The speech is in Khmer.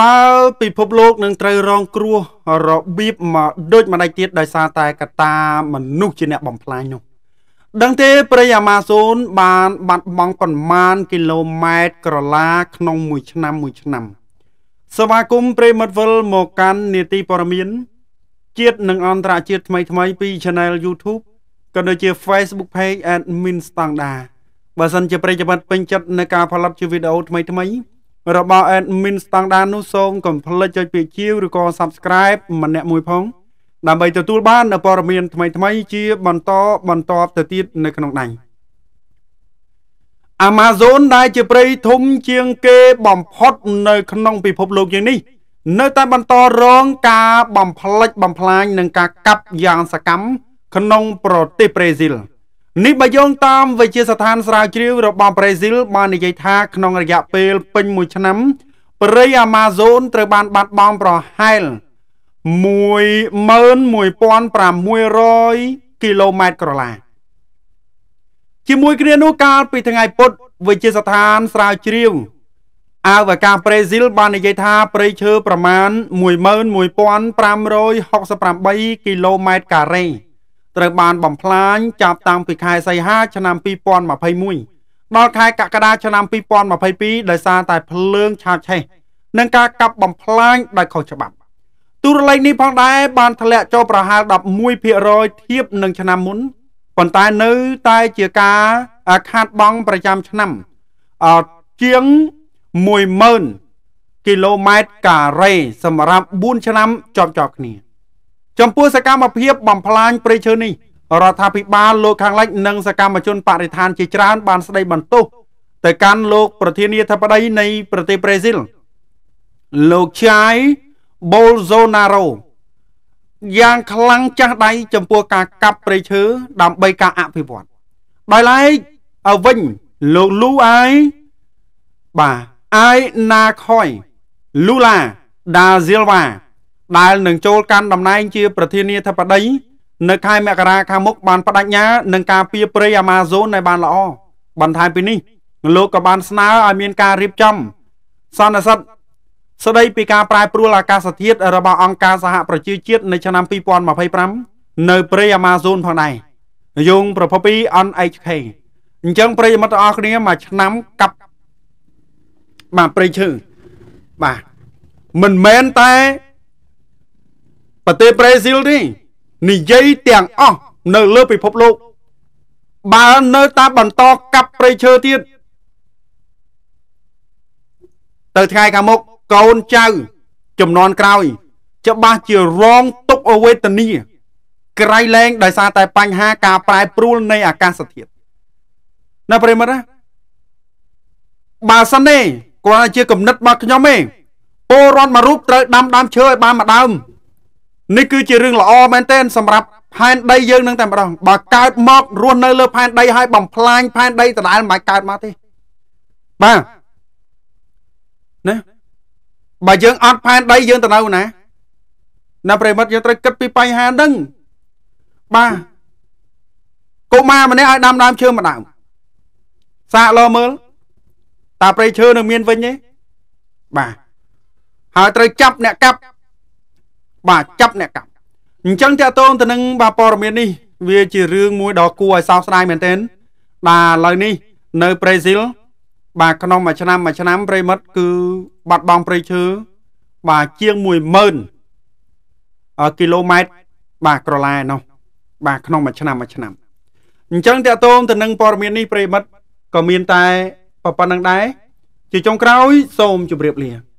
តើពិភពលោក នឹងត្រូវរងគ្រោះរបៀបមកដូចម្ដេចទៀតដោយសារតែកត្តាមនុស្សជាអ្នកបំផ្លាញនោះដឹងទេព្រៃអាម៉ាសូន បានបាត់បង់ប្រមាណគីឡូម៉ែត្រក្រឡាក្នុងមួយឆ្នាំមួយឆ្នាំសមាគមព្រៃមិត្តវិល មកកាន់នេតិព័រមាន ជាតិនិងអន្តរជាតិថ្មីថ្មីពី Channel YouTube ក៏ដូចជា Facebook Page Admin Standard បើសិនជាប្រិយមិត្តពេញចិត្តនឹងការផលិតជាវីដេអូថ្មីថ្មីរបស់ admin ស្តង់ដារនោះសូមកុំភ្លេចចុចពាក្យជាវឬក៏ subscribe ម្នាក់មួយផងដើម្បីទទួលបាននូវព័ត៌មានថ្មីៗជា បន្តបន្តទៅទៀតនៅក្នុងដៃ Amazon ដែលជាព្រៃធំជាងគេបំផុតនៅក្នុងពិភពលោកយ៉ាងនេះនៅតែបន្តរងការបំផ្លិចបំផ្លាញនិងការកាប់យ៉ាងសកម្មក្នុងប្រទេសប្រេស៊ីល។នេះបើយោងតាមវិជាស្ថានស្រាវជ្រាវរបស់ប្រេស៊ីលបាននិយាយថាក្នុងរយៈពេលពេញមួយឆ្នាំព្រៃអាម៉ាហ្សូនត្រូវបានបាត់បង់ប្រហែល11600គីឡូម៉ែត្រក្រឡាជាមួយគ្នានោះកាលពីថ្ងៃពុធវិជាស្ថានស្រាវជ្រាវអាវការប្រេស៊ីលបាននិយាយថាព្រៃឈើប្រមាណ11568គីឡូម៉ែត្រការ៉េត្រូវបានបំផ្លាញចាប់តាំងពីខែសីហាឆ្នាំ2021ដល់ខែកក្កដាឆ្នាំ2022ដោយសារតែភ្លើង ឆាបឆេះនិងការកាប់បំផ្លាញដោយខុសច្បាប់ទូរលេខនេះផងដែរបានធ្លាក់ចុះប្រហែល11%ធៀបនឹងឆ្នាំមុនប៉ុន្តែនៅតែជាការខាតបង់ប្រចាំឆ្នាំជាង10000គីឡូម៉ែត្រការ៉េសម្រាប់4ឆ្នាំជាប់ៗគ្នា។ចំពោះសកម្មភាពបំផ្លាញព្រៃឈើនេះរដ្ឋាភិបាលលោកខាងលិចនិងសកម្មជនបរិស្ថានជាច្រើនបានស្ដីបន្ទោសទៅកាន់លោកប្រធានាធិបតីនៃប្រទេសប្រេស៊ីលលោកឆៃបូលសូណារ៉ូយ៉ាងខ្លាំងចាស់ដៃចំពោះការកាប់ព្រៃឈើដើម្បីការអភិវឌ្ឍដោយឡែកឲ្យវិញលោកលូអាយបាទអាយណាខ້ອຍលូឡាដាស៊ីលវ៉ាដែលនឹងចូលកាន់តំណែងជាប្រធានាធិបតី នៅខែមករាខាងមុខបានបដិញ្ញានឹងការពីព្រៃអាម៉ាហ្សូនឲ្យបានល្អបន្ថែមពីនេះលោកក៏បានស្នើឲ្យមានការរៀបចំ សន្និសិទស្ដីពីការប្រែប្រួលអាកាសធាតុរបស់អង្គការសហប្រជាជាតិនៅឆ្នាំ2025នៅព្រៃអាម៉ាហ្សូនផងដែរយោងប្រភពពី NHK អញ្ចឹងប្រិយមិត្តទាំងអស់គ្នាមួយឆ្នាំកັບបាទព្រៃឈើបាទមិនមែនតែប្រទេសប្រេស៊ីលនេះនិយាយទាំងអស់នៅលើពិភពលោកបើនៅតាមបន្តកាប់ព្រៃឈើទៀតទៅថ្ងៃខាងមុខកូនចៅ ចំនួនក្រោយច្បាស់ជារងទុកអវេទនីក្រៃលែងដោយសារតែបញ្ហាការប្រែប្រួលនៃអាកាសធាតុណាប្រិមិត្តណាបើសិនទេគាត់ជាគំនិតរបស់ខ្ញុំឯងពលរដ្ឋមួយរូបត្រូវដាំដើមឈើឲ្យបានមួយដើមនេះគឺជារឿងល្អមែនទែនសម្រាប់ផែនដីយើងនឹងតែម្ដងបើកើតមករស់នៅលើផែនដីហើយបំផ្លាញផែនដីដដែលមិនកើតមកទេបាទណាបើយើងអត់ផែនដីយើងទៅនៅណាណាប្រិមិត្តយើងត្រូវគិតពីបញ្ហាហ្នឹងបាទកុមារម្នាក់ឲ្យដាំដើមឈើមួយដើមសាកលោមើលតាព្រៃឈើនឹងមានវិញទេបាទហើយត្រូវចាប់អ្នកកាប់បាទចាប់អ្នកកម្មអញ្ចឹងតកតងទៅនឹងបាទព័ត៌មាននេះវាជារឿងមួយដ៏គួរឲ្យសោកស្ដាយមែនទែនបាទឥឡូវនេះនៅប្រេស៊ីល បាទក្នុងមួយឆ្នាំមួយឆ្នាំប្រិមិត្តគឺបាត់បង់ព្រៃឈើបាទជាង10000គីឡូម៉ែត្របាទក្រឡាឯណោះបាទក្នុងមួយឆ្នាំមួយឆ្នាំអញ្ចឹងតកតងទៅនឹងព័ត៌មាននេះប្រិមិត្តក៏មានតែប៉ុណ្្នឹងដែរជាចុងក្រោយសូមជម្រាបលា